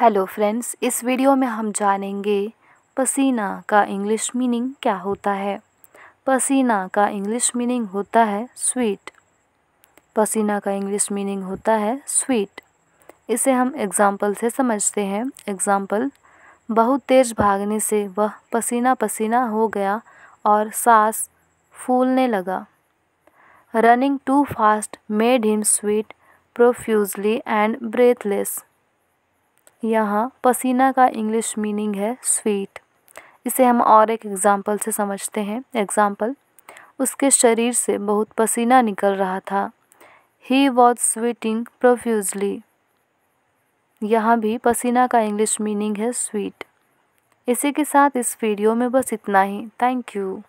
hello friends इस video में हम जानेंगे पसीना का इंग्लिश मीनिंग क्या होता है पसीना का इंग्लिश मीनिंग होता है स्वीट पसीना का इंग्लिश मीनिंग होता है स्वीट इसे हम एग्ज़ाम्पल से समझते हैं एग्ज़ाम्पल बहुत तेज़ भागने से वह पसीना पसीना हो गया और सांस फूलने लगा running too fast made him sweat profusely and breathless यहाँ पसीना का इंग्लिश मीनिंग है स्वीट इसे हम और एक एग्जाम्पल से समझते हैं एग्जाम्पल उसके शरीर से बहुत पसीना निकल रहा था ही वॉज स्वीटिंग प्रोफ्यूजली यहाँ भी पसीना का इंग्लिश मीनिंग है स्वीट इसी के साथ इस वीडियो में बस इतना ही थैंक यू